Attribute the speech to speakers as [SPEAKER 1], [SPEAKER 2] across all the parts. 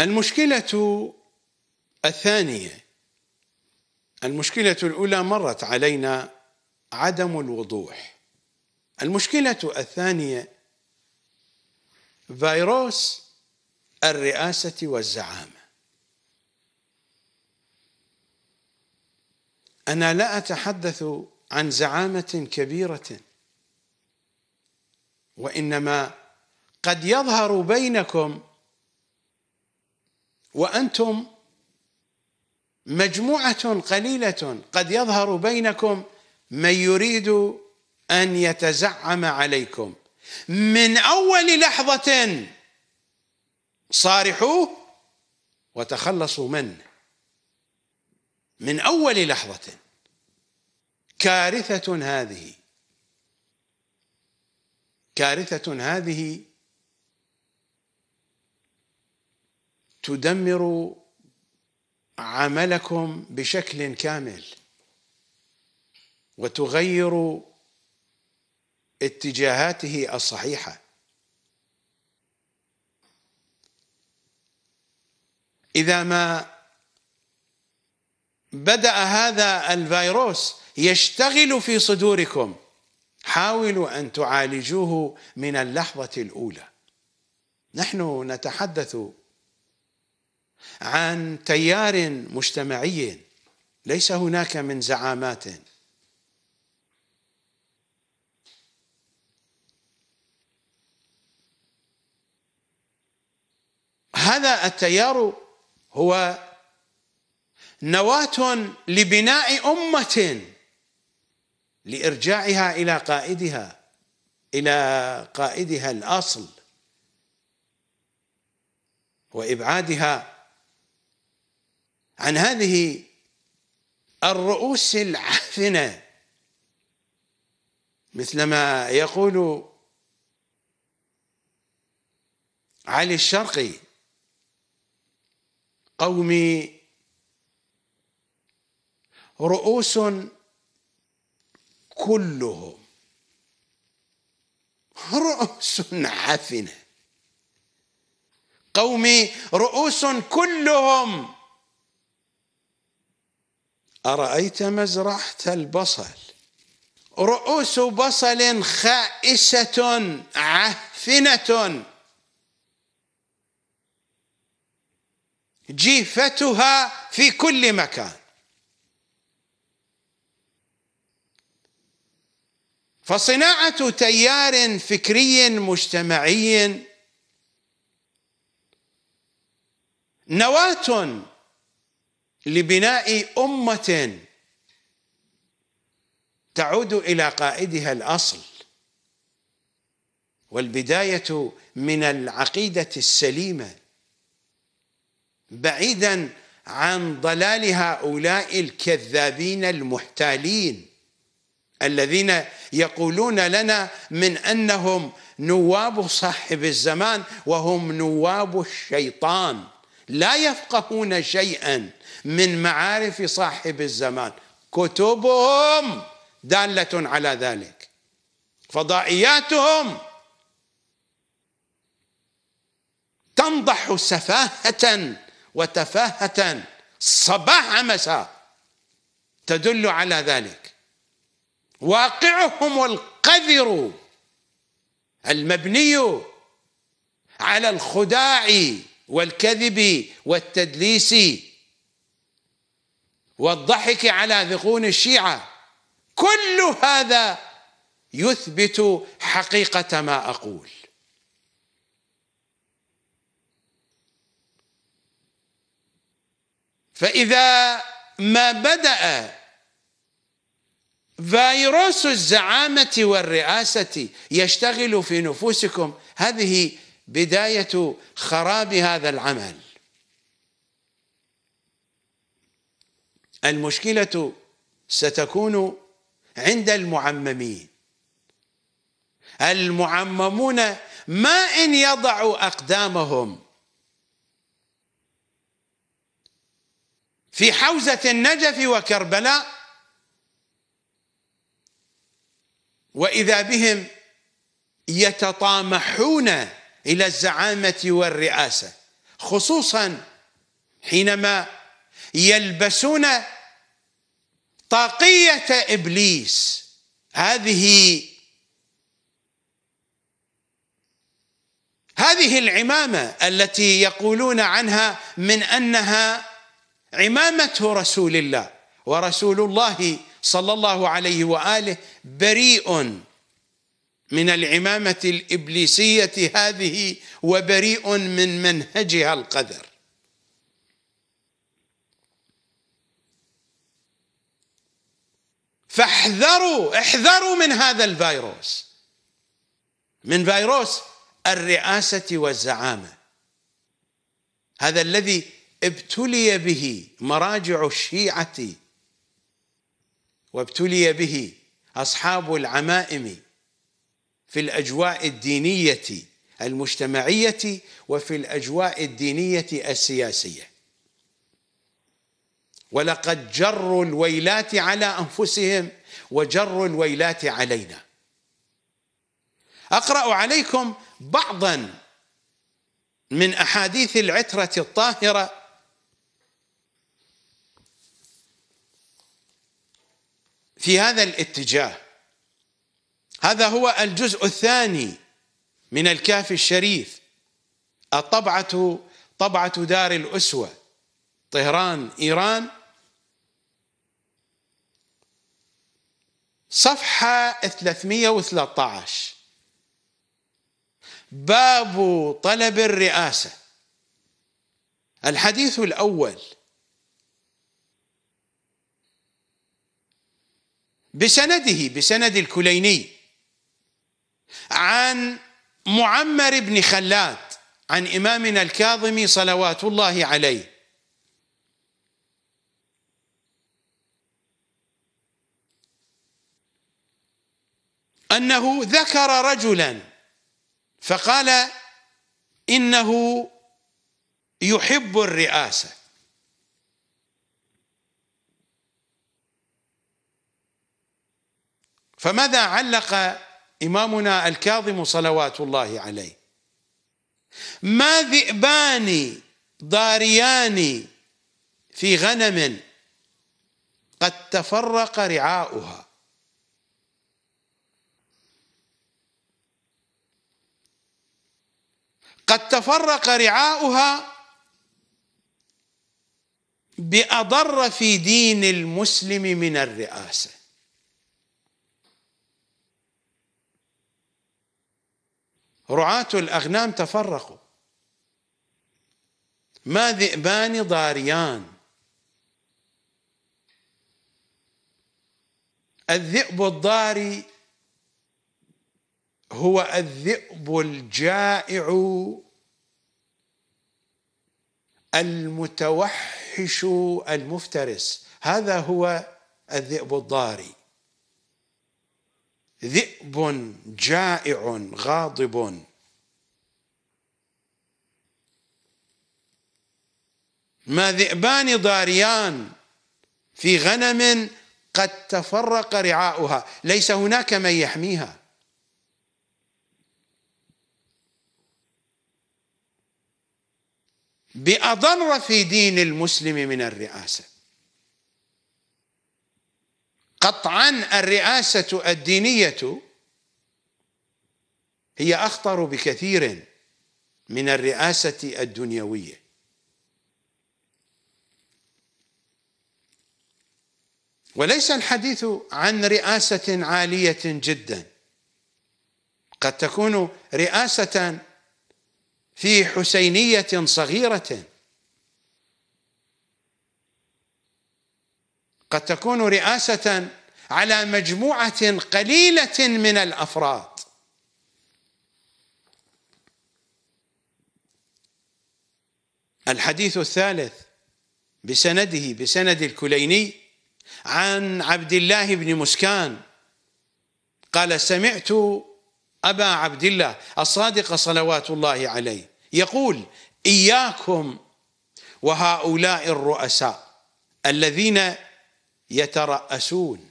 [SPEAKER 1] المشكلة الثانية المشكلة الأولى مرت علينا عدم الوضوح المشكلة الثانية فيروس الرئاسة والزعامة أنا لا أتحدث عن زعامة كبيرة وإنما قد يظهر بينكم وأنتم مجموعة قليلة قد يظهر بينكم من يريد أن يتزعم عليكم من أول لحظة صارحوه وتخلصوا منه من أول لحظة كارثة هذه كارثة هذه تدمر عملكم بشكل كامل وتغير اتجاهاته الصحيحه اذا ما بدا هذا الفيروس يشتغل في صدوركم حاولوا ان تعالجوه من اللحظه الاولى نحن نتحدث عن تيار مجتمعي ليس هناك من زعامات هذا التيار هو نواة لبناء أمة لإرجاعها إلى قائدها إلى قائدها الأصل وإبعادها عن هذه الرؤوس العفنة مثلما يقول علي الشرقي قومي رؤوس كلهم رؤوس عفنه قومي رؤوس كلهم أرأيت مزرعة البصل رؤوس بصل خائسة عفنة جيفتها في كل مكان فصناعة تيار فكري مجتمعي نواة لبناء امه تعود الى قائدها الاصل والبدايه من العقيده السليمه بعيدا عن ضلال هؤلاء الكذابين المحتالين الذين يقولون لنا من انهم نواب صاحب الزمان وهم نواب الشيطان لا يفقهون شيئا من معارف صاحب الزمان كتبهم دالة على ذلك فضائياتهم تنضح سفاهة وتفاهة صباح مساء تدل على ذلك واقعهم القذر المبني على الخداع والكذب والتدليس والضحك على ذقون الشيعة كل هذا يثبت حقيقة ما أقول فإذا ما بدأ فيروس الزعامة والرئاسة يشتغل في نفوسكم هذه بداية خراب هذا العمل المشكلة ستكون عند المعممين المعممون ما إن يضعوا أقدامهم في حوزة النجف وكربلاء وإذا بهم يتطامحون إلى الزعامة والرئاسة خصوصا حينما يلبسون طاقية إبليس هذه هذه العمامة التي يقولون عنها من أنها عمامة رسول الله ورسول الله صلى الله عليه وآله بريء من العمامة الإبليسية هذه وبريء من منهجها القذر فاحذروا احذروا من هذا الفيروس من فيروس الرئاسة والزعامة هذا الذي ابتلي به مراجع الشيعة وابتلي به أصحاب العمائم في الأجواء الدينية المجتمعية وفي الأجواء الدينية السياسية ولقد جروا الويلات على أنفسهم وجروا الويلات علينا أقرأ عليكم بعضا من أحاديث العترة الطاهرة في هذا الاتجاه هذا هو الجزء الثاني من الكاف الشريف الطبعة طبعة دار الأسوة طهران إيران صفحة 313 باب طلب الرئاسة الحديث الأول بسنده بسند الكليني عن معمر بن خلاد عن إمامنا الكاظم صلوات الله عليه أنه ذكر رجلا فقال إنه يحب الرئاسة فماذا علق إمامنا الكاظم صلوات الله عليه ما ذئبان ضاريان في غنم قد تفرق رعاؤها قد تفرق رعاؤها بأضر في دين المسلم من الرئاسة رعاة الأغنام تفرقوا ما ذئبان ضاريان الذئب الضاري هو الذئب الجائع المتوحش المفترس هذا هو الذئب الضاري ذئب جائع غاضب ما ذئبان ضاريان في غنم قد تفرق رعاؤها ليس هناك من يحميها بأضر في دين المسلم من الرئاسة قطعا الرئاسة الدينية هي أخطر بكثير من الرئاسة الدنيوية وليس الحديث عن رئاسة عالية جدا قد تكون رئاسة في حسينيه صغيره قد تكون رئاسه على مجموعه قليله من الافراد الحديث الثالث بسنده بسند الكليني عن عبد الله بن مسكان قال سمعت ابا عبد الله الصادق صلوات الله عليه يقول إياكم وهؤلاء الرؤساء الذين يترأسون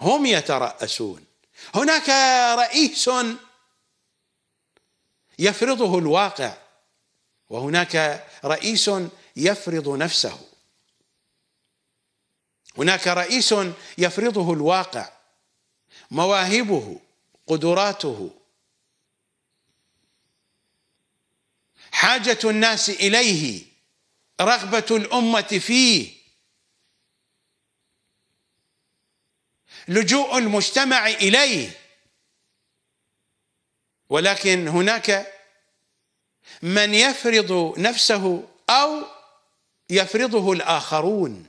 [SPEAKER 1] هم يترأسون هناك رئيس يفرضه الواقع وهناك رئيس يفرض نفسه هناك رئيس يفرضه الواقع مواهبه قدراته حاجة الناس إليه رغبة الأمة فيه لجوء المجتمع إليه ولكن هناك من يفرض نفسه أو يفرضه الآخرون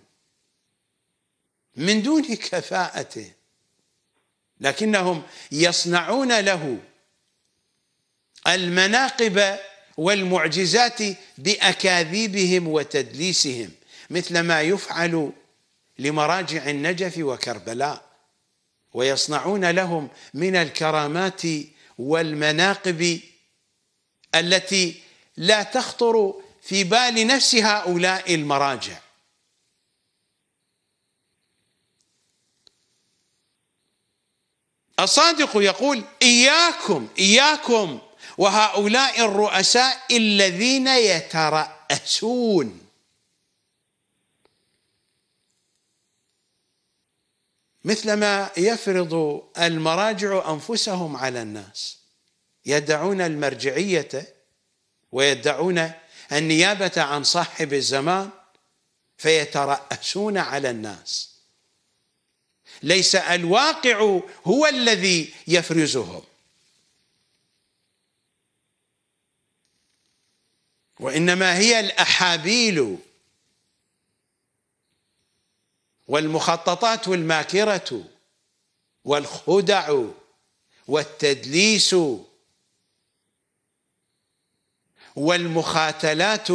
[SPEAKER 1] من دون كفاءته لكنهم يصنعون له المناقب والمعجزات باكاذيبهم وتدليسهم مثل ما يفعل لمراجع النجف وكربلاء ويصنعون لهم من الكرامات والمناقب التي لا تخطر في بال نفس هؤلاء المراجع الصادق يقول إياكم إياكم وهؤلاء الرؤساء الذين يترأسون مثلما يفرض المراجع انفسهم على الناس يدعون المرجعيه ويدعون النيابه عن صاحب الزمان فيتراسون على الناس ليس الواقع هو الذي يفرزهم وإنما هي الأحابيل والمخططات الماكرة والخدع والتدليس والمخاتلات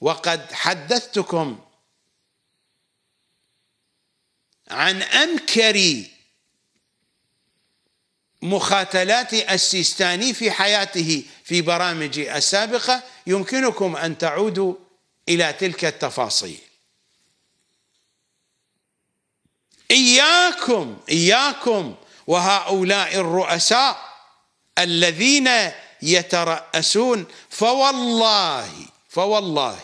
[SPEAKER 1] وقد حدثتكم عن انكر مخاتلات السيستاني في حياته في برامجي السابقة يمكنكم أن تعودوا إلى تلك التفاصيل إياكم إياكم وهؤلاء الرؤساء الذين يترأسون فوالله فوالله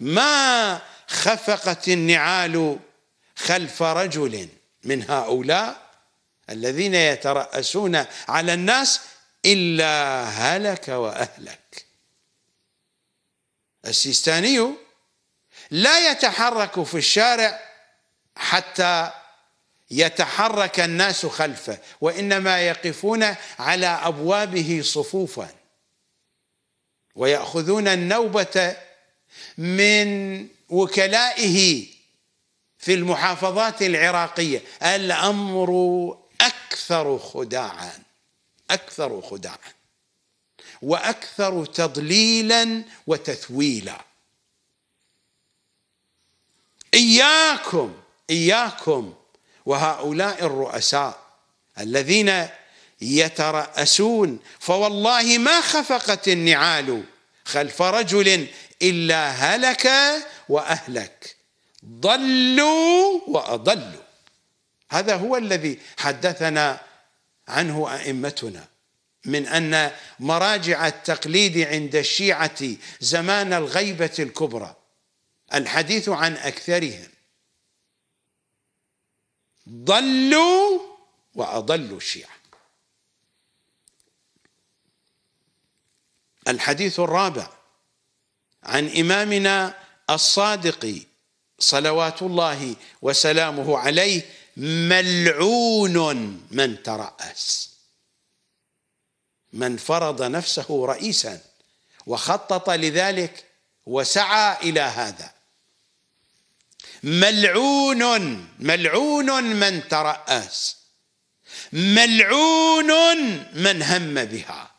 [SPEAKER 1] ما خفقت النعال خلف رجل من هؤلاء الذين يترأسون على الناس إلا هلك وأهلك السيستاني لا يتحرك في الشارع حتى يتحرك الناس خلفه وإنما يقفون على أبوابه صفوفا ويأخذون النوبة من وكلائه في المحافظات العراقية الأمر اكثر خداعا اكثر خداعا واكثر تضليلا وتثويلا اياكم اياكم وهؤلاء الرؤساء الذين يترأسون فوالله ما خفقت النعال خلف رجل إلا هلك وأهلك ضلوا وأضلوا هذا هو الذي حدثنا عنه ائمتنا من ان مراجع التقليد عند الشيعه زمان الغيبه الكبرى الحديث عن اكثرهم ضلوا واضلوا الشيعه الحديث الرابع عن امامنا الصادق صلوات الله وسلامه عليه ملعون من ترأس من فرض نفسه رئيسا وخطط لذلك وسعى إلى هذا ملعون ملعون من ترأس ملعون من هم بها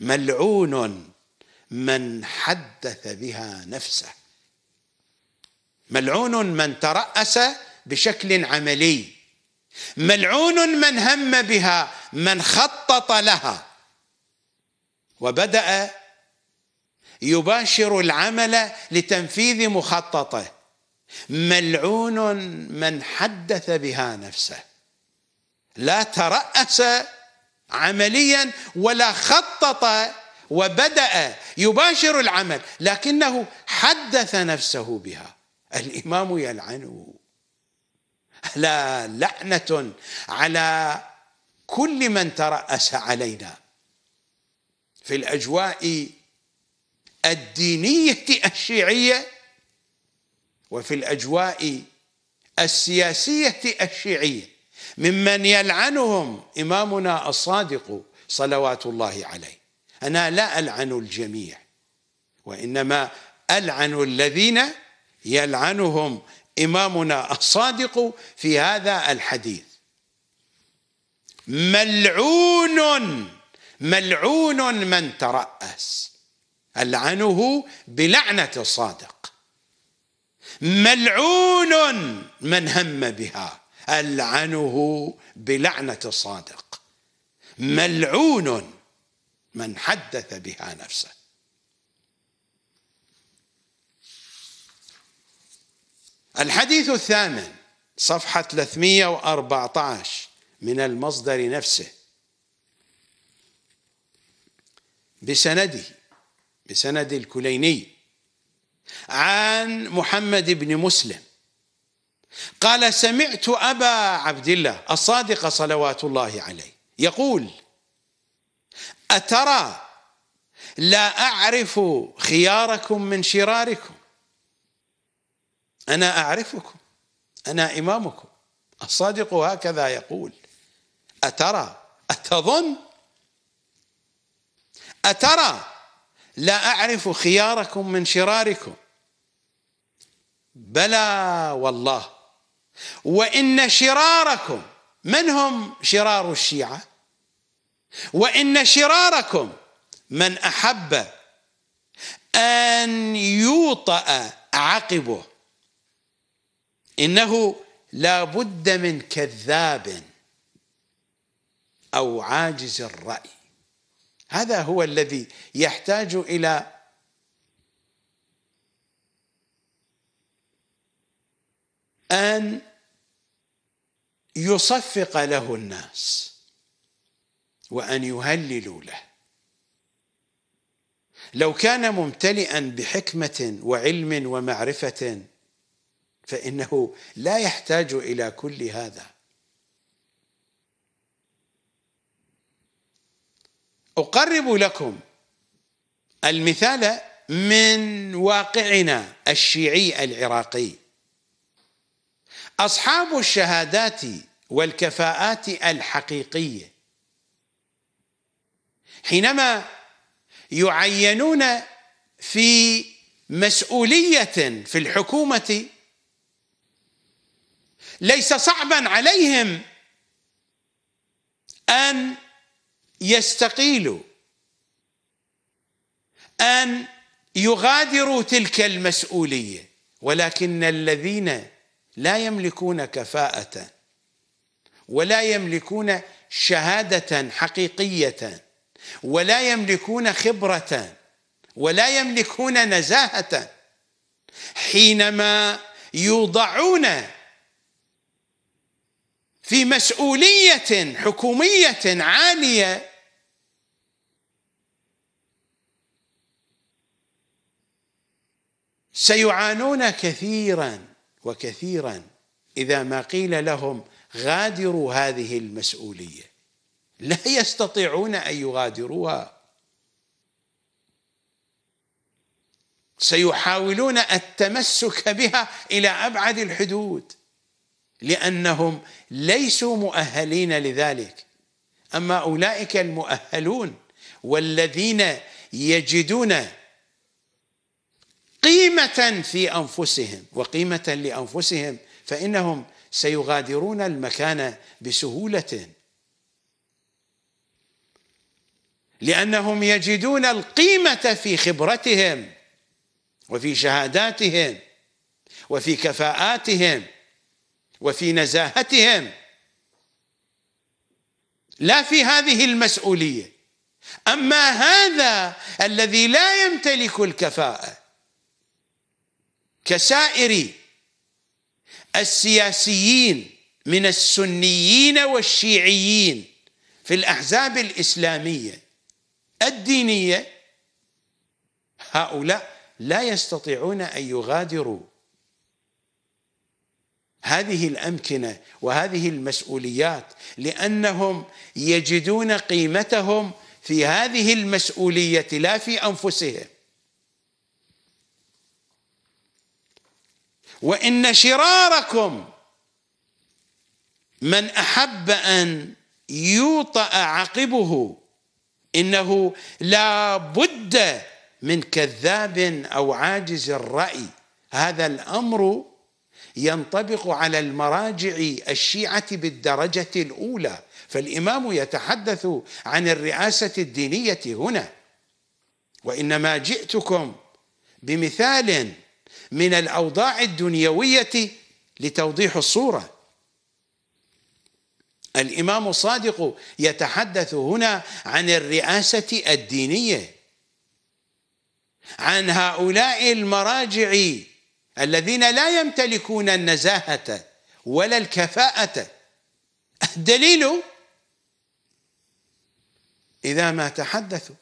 [SPEAKER 1] ملعون من حدث بها نفسه ملعون من ترأس بشكل عملي ملعون من هم بها من خطط لها وبدأ يباشر العمل لتنفيذ مخططه ملعون من حدث بها نفسه لا ترأس عمليا ولا خطط وبدأ يباشر العمل لكنه حدث نفسه بها الإمام يلعنه لا لعنة على كل من ترأس علينا في الأجواء الدينية الشيعية وفي الأجواء السياسية الشيعية ممن يلعنهم إمامنا الصادق صلوات الله عليه أنا لا ألعن الجميع وإنما ألعن الذين يلعنهم إمامنا الصادق في هذا الحديث ملعون ملعون من ترأس ألعنه بلعنة الصادق ملعون من هم بها ألعنه بلعنة الصادق ملعون من حدث بها نفسه الحديث الثامن صفحة 314 من المصدر نفسه بسنده بسند الكليني عن محمد بن مسلم قال سمعت أبا عبد الله الصادق صلوات الله عليه يقول أترى لا أعرف خياركم من شراركم أنا أعرفكم أنا إمامكم الصادق هكذا يقول أترى أتظن أترى لا أعرف خياركم من شراركم بلى والله وإن شراركم من هم شرار الشيعة وإن شراركم من أحب أن يوطأ عقبه إنه لا بد من كذاب أو عاجز الرأي هذا هو الذي يحتاج إلى أن يصفق له الناس وأن يهللوا له لو كان ممتلئا بحكمة وعلم ومعرفة فإنه لا يحتاج إلى كل هذا أقرب لكم المثال من واقعنا الشيعي العراقي أصحاب الشهادات والكفاءات الحقيقية حينما يعينون في مسؤولية في الحكومة ليس صعبا عليهم ان يستقيلوا ان يغادروا تلك المسؤوليه ولكن الذين لا يملكون كفاءه ولا يملكون شهاده حقيقيه ولا يملكون خبره ولا يملكون نزاهه حينما يوضعون في مسؤوليه حكوميه عاليه سيعانون كثيرا وكثيرا اذا ما قيل لهم غادروا هذه المسؤوليه لا يستطيعون ان يغادروها سيحاولون التمسك بها الى ابعد الحدود لأنهم ليسوا مؤهلين لذلك أما أولئك المؤهلون والذين يجدون قيمة في أنفسهم وقيمة لأنفسهم فإنهم سيغادرون المكان بسهولة لأنهم يجدون القيمة في خبرتهم وفي شهاداتهم وفي كفاءاتهم وفي نزاهتهم لا في هذه المسؤوليه اما هذا الذي لا يمتلك الكفاءه كسائر السياسيين من السنيين والشيعيين في الاحزاب الاسلاميه الدينيه هؤلاء لا يستطيعون ان يغادروا هذه الامكنه وهذه المسؤوليات لانهم يجدون قيمتهم في هذه المسؤوليه لا في انفسهم وان شراركم من احب ان يوطأ عقبه انه لا بد من كذاب او عاجز الراي هذا الامر ينطبق على المراجع الشيعه بالدرجه الاولى فالامام يتحدث عن الرئاسه الدينيه هنا وانما جئتكم بمثال من الاوضاع الدنيويه لتوضيح الصوره الامام الصادق يتحدث هنا عن الرئاسه الدينيه عن هؤلاء المراجع الذين لا يمتلكون النزاهة ولا الكفاءة الدليل إذا ما تحدثوا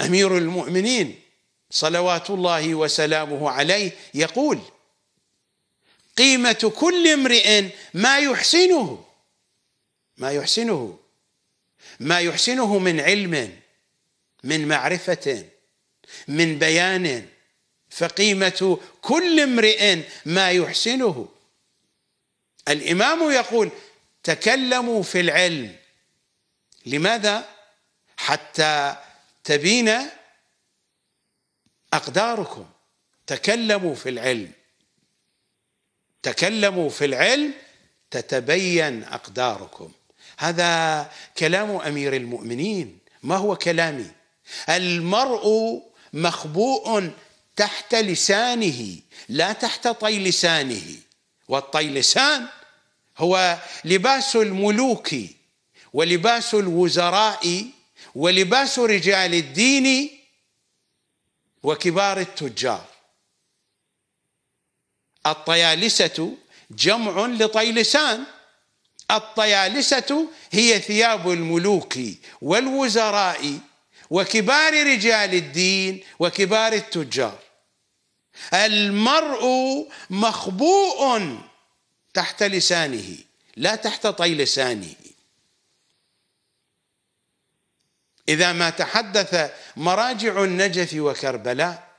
[SPEAKER 1] أمير المؤمنين صلوات الله وسلامه عليه يقول قيمة كل امرئ ما يحسنه ما يحسنه ما يحسنه من علم من معرفة من بيان فقيمة كل امرئ ما يحسنه الإمام يقول تكلموا في العلم لماذا؟ حتى تبين أقداركم تكلموا في العلم تكلموا في العلم تتبين أقداركم هذا كلام أمير المؤمنين ما هو كلامي المرء مخبوء تحت لسانه لا تحت طي لسانه والطي لسان هو لباس الملوك ولباس الوزراء ولباس رجال الدين وكبار التجار الطيالسة جمع لطيلسان الطيالسة هي ثياب الملوك والوزراء وكبار رجال الدين وكبار التجار المرء مخبوء تحت لسانه لا تحت طي لسانه إذا ما تحدث مراجع النجف وكربلاء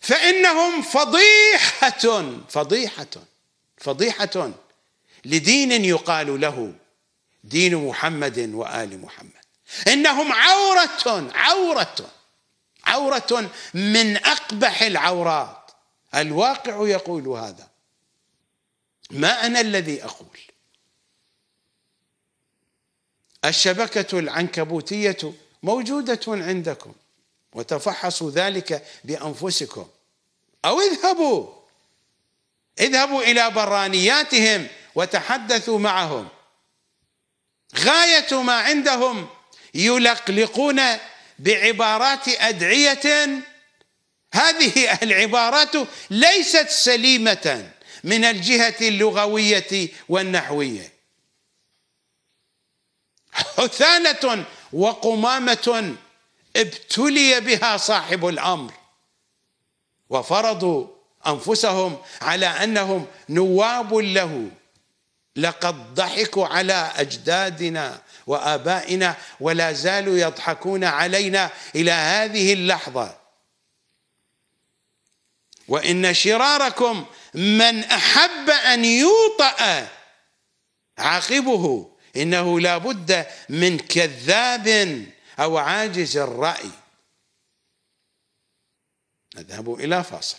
[SPEAKER 1] فإنهم فضيحة فضيحة فضيحة, فضيحة لدين يقال له دين محمد وال محمد انهم عوره عوره عوره من اقبح العورات الواقع يقول هذا ما انا الذي اقول الشبكه العنكبوتيه موجوده عندكم وتفحصوا ذلك بانفسكم او اذهبوا اذهبوا الى برانياتهم وتحدثوا معهم غاية ما عندهم يلقلقون بعبارات أدعية هذه العبارات ليست سليمة من الجهة اللغوية والنحوية حثانة وقمامة ابتلي بها صاحب الأمر وفرضوا أنفسهم على أنهم نواب له لقد ضحكوا على اجدادنا وابائنا ولا زالوا يضحكون علينا الى هذه اللحظه وان شراركم من احب ان يوطأ عاقبه انه لا بد من كذاب او عاجز الراي نذهب الى فاصل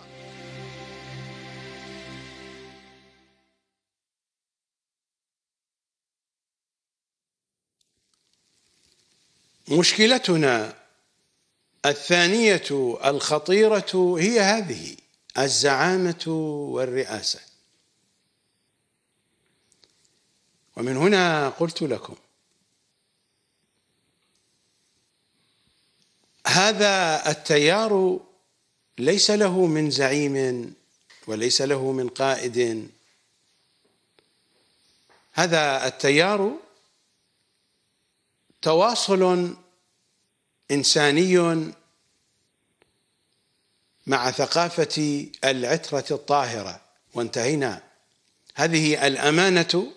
[SPEAKER 1] مشكلتنا الثانية الخطيرة هي هذه الزعامة والرئاسة ومن هنا قلت لكم هذا التيار ليس له من زعيم وليس له من قائد هذا التيار تواصل انساني مع ثقافه العتره الطاهره وانتهينا هذه الامانه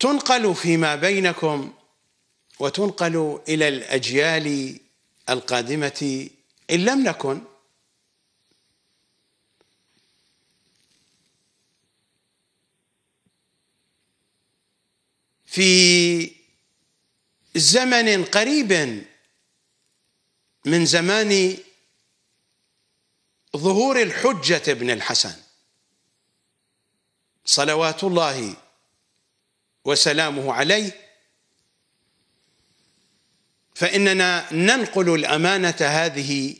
[SPEAKER 1] تنقل فيما بينكم وتنقل الى الاجيال القادمه ان لم نكن في زمن قريب من زمان ظهور الحجة ابن الحسن صلوات الله وسلامه عليه فإننا ننقل الأمانة هذه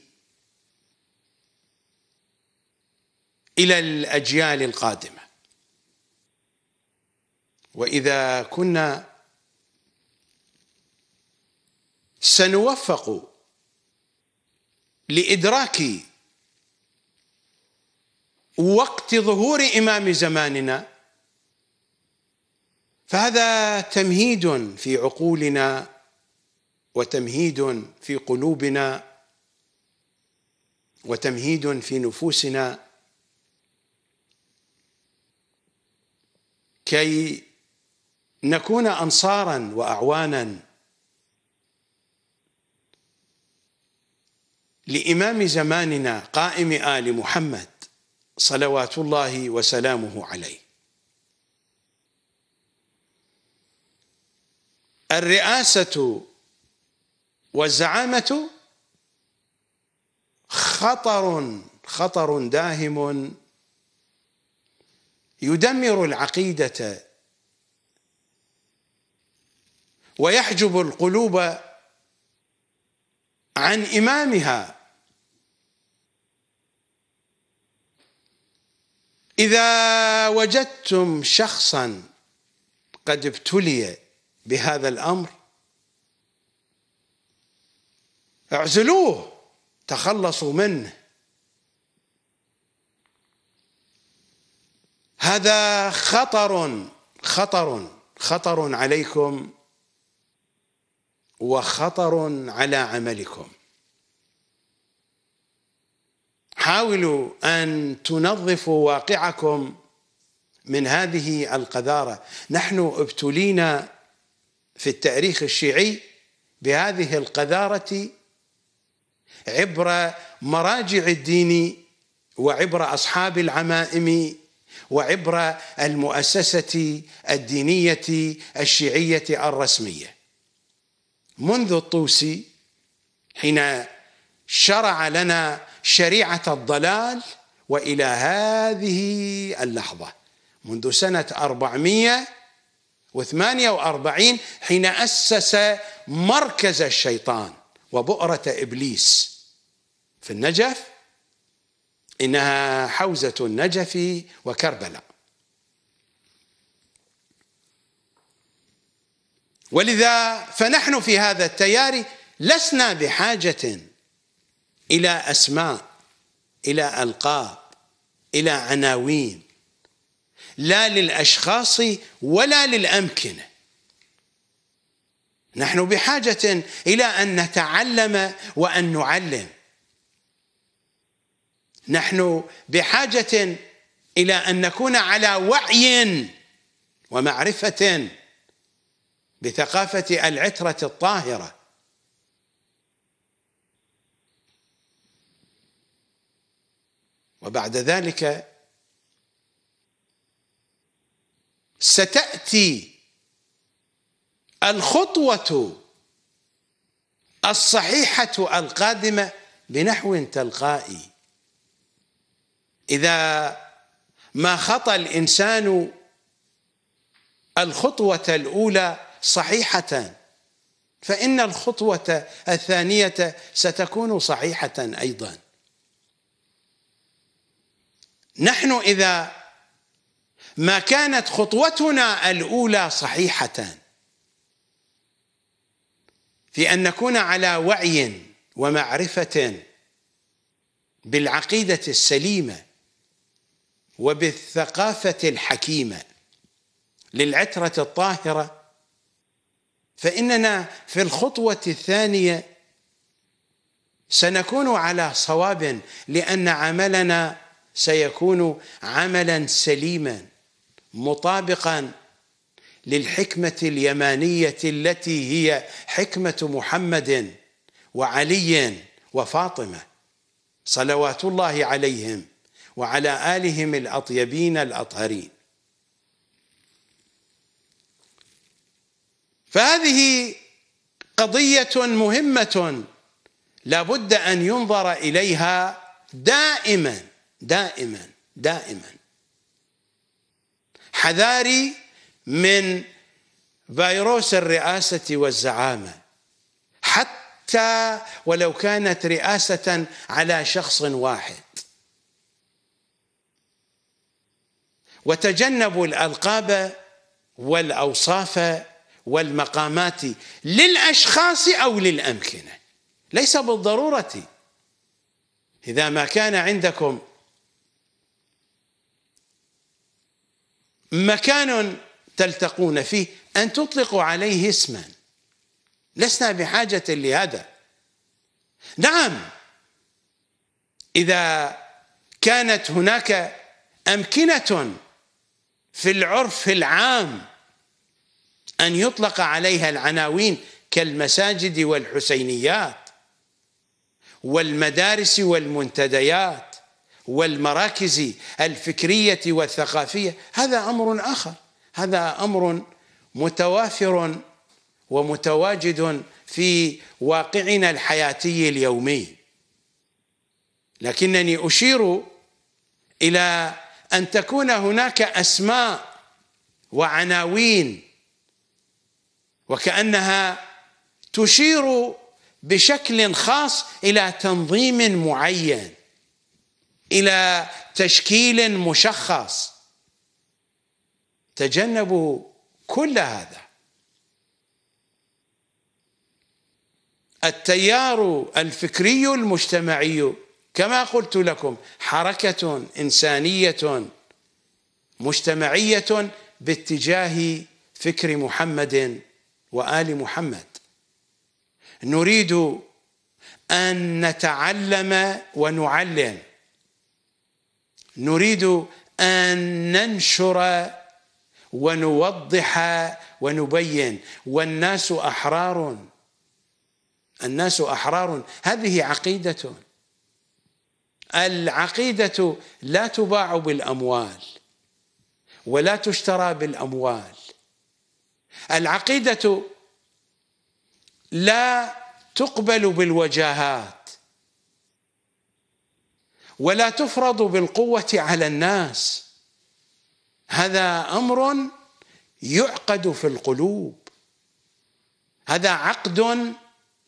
[SPEAKER 1] إلى الأجيال القادمة واذا كنا سنوفق لادراك وقت ظهور امام زماننا فهذا تمهيد في عقولنا وتمهيد في قلوبنا وتمهيد في نفوسنا كي نكون انصارا واعوانا لامام زماننا قائم ال محمد صلوات الله وسلامه عليه الرئاسه والزعامه خطر خطر داهم يدمر العقيده ويحجب القلوب عن إمامها إذا وجدتم شخصا قد ابتلي بهذا الأمر اعزلوه تخلصوا منه هذا خطر خطر خطر عليكم وخطر على عملكم حاولوا أن تنظفوا واقعكم من هذه القذارة نحن ابتلينا في التاريخ الشيعي بهذه القذارة عبر مراجع الدين وعبر أصحاب العمائم وعبر المؤسسة الدينية الشيعية الرسمية منذ الطوسي حين شرع لنا شريعة الضلال وإلى هذه اللحظة منذ سنة 448 حين أسس مركز الشيطان وبؤرة إبليس في النجف إنها حوزة النجف وكربلاء ولذا فنحن في هذا التيار لسنا بحاجة إلى أسماء إلى ألقاب إلى عناوين لا للأشخاص ولا للأمكنة نحن بحاجة إلى أن نتعلم وأن نعلم نحن بحاجة إلى أن نكون على وعي ومعرفة بثقافة العترة الطاهرة وبعد ذلك ستأتي الخطوة الصحيحة القادمة بنحو تلقائي إذا ما خطى الإنسان الخطوة الأولى صحيحتان فإن الخطوة الثانية ستكون صحيحة أيضا نحن إذا ما كانت خطوتنا الأولى صحيحة في أن نكون على وعي ومعرفة بالعقيدة السليمة وبالثقافة الحكيمة للعترة الطاهرة فإننا في الخطوة الثانية سنكون على صواب لأن عملنا سيكون عملا سليما مطابقا للحكمة اليمانية التي هي حكمة محمد وعلي وفاطمة صلوات الله عليهم وعلى آلهم الأطيبين الأطهرين فهذه قضية مهمة لابد أن ينظر إليها دائما دائما دائما حذاري من فيروس الرئاسة والزعامة حتى ولو كانت رئاسة على شخص واحد وتجنبوا الألقاب والأوصاف والمقامات للأشخاص أو للأمكنة ليس بالضرورة إذا ما كان عندكم مكان تلتقون فيه أن تطلقوا عليه اسما لسنا بحاجة لهذا نعم إذا كانت هناك أمكنة في العرف العام أن يطلق عليها العناوين كالمساجد والحسينيات والمدارس والمنتديات والمراكز الفكرية والثقافية هذا أمر آخر هذا أمر متوافر ومتواجد في واقعنا الحياتي اليومي لكنني أشير إلى أن تكون هناك أسماء وعناوين وكأنها تشير بشكل خاص إلى تنظيم معين إلى تشكيل مشخص تجنبوا كل هذا التيار الفكري المجتمعي كما قلت لكم حركة إنسانية مجتمعية باتجاه فكر محمد وال محمد نريد ان نتعلم ونعلم نريد ان ننشر ونوضح ونبين والناس احرار الناس احرار هذه عقيده العقيده لا تباع بالاموال ولا تشترى بالاموال العقيدة لا تقبل بالوجاهات ولا تفرض بالقوة على الناس هذا أمر يعقد في القلوب هذا عقد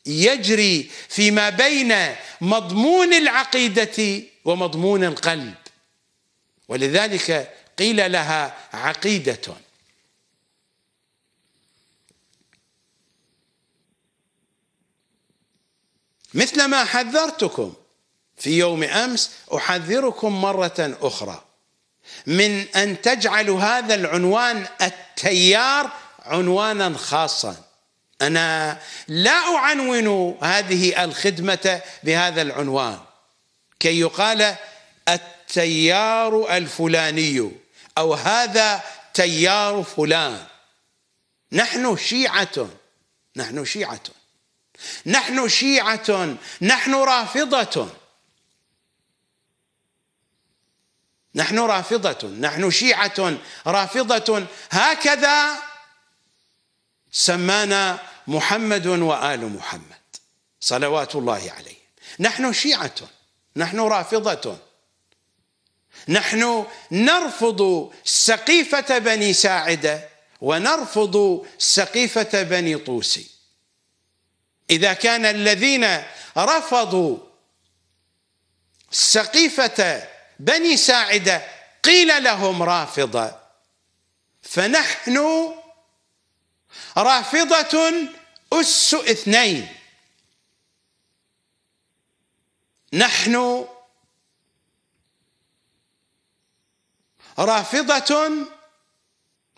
[SPEAKER 1] يجري فيما بين مضمون العقيدة ومضمون القلب ولذلك قيل لها عقيدة مثل ما حذرتكم في يوم امس احذركم مره اخرى من ان تجعلوا هذا العنوان التيار عنوانا خاصا انا لا اعنون هذه الخدمه بهذا العنوان كي يقال التيار الفلاني او هذا تيار فلان نحن شيعه نحن شيعه نحن شيعة نحن رافضة نحن رافضة نحن شيعة رافضة هكذا سمانا محمد وآل محمد صلوات الله عليه نحن شيعة نحن رافضة نحن نرفض سقيفة بني ساعدة ونرفض سقيفة بني طوسي إذا كان الذين رفضوا سقيفة بني ساعدة قيل لهم رافضة فنحن رافضة أس اثنين نحن رافضة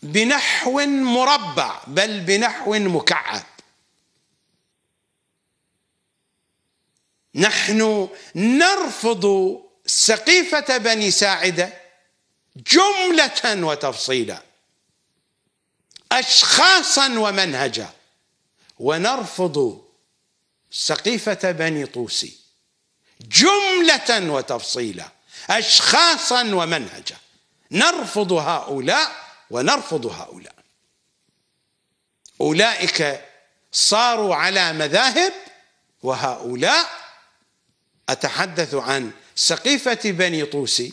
[SPEAKER 1] بنحو مربع بل بنحو مكعب نحن نرفض سقيفة بني ساعدة جملة وتفصيلا أشخاصا ومنهجا ونرفض سقيفة بني طوسي جملة وتفصيلا أشخاصا ومنهجا نرفض هؤلاء ونرفض هؤلاء أولئك صاروا على مذاهب وهؤلاء أتحدث عن سقيفة بني طوسي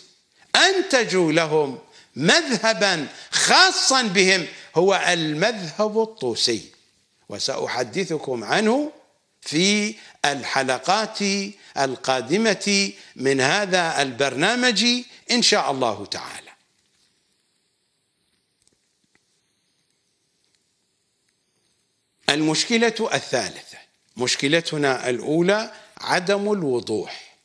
[SPEAKER 1] أنتجوا لهم مذهبا خاصا بهم هو المذهب الطوسي وسأحدثكم عنه في الحلقات القادمة من هذا البرنامج إن شاء الله تعالى المشكلة الثالثة مشكلتنا الأولى عدم الوضوح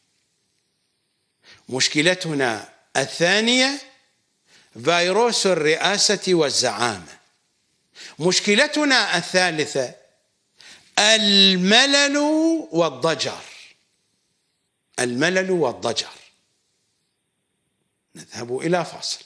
[SPEAKER 1] مشكلتنا الثانية فيروس الرئاسة والزعامة مشكلتنا الثالثة الملل والضجر الملل والضجر نذهب إلى فاصل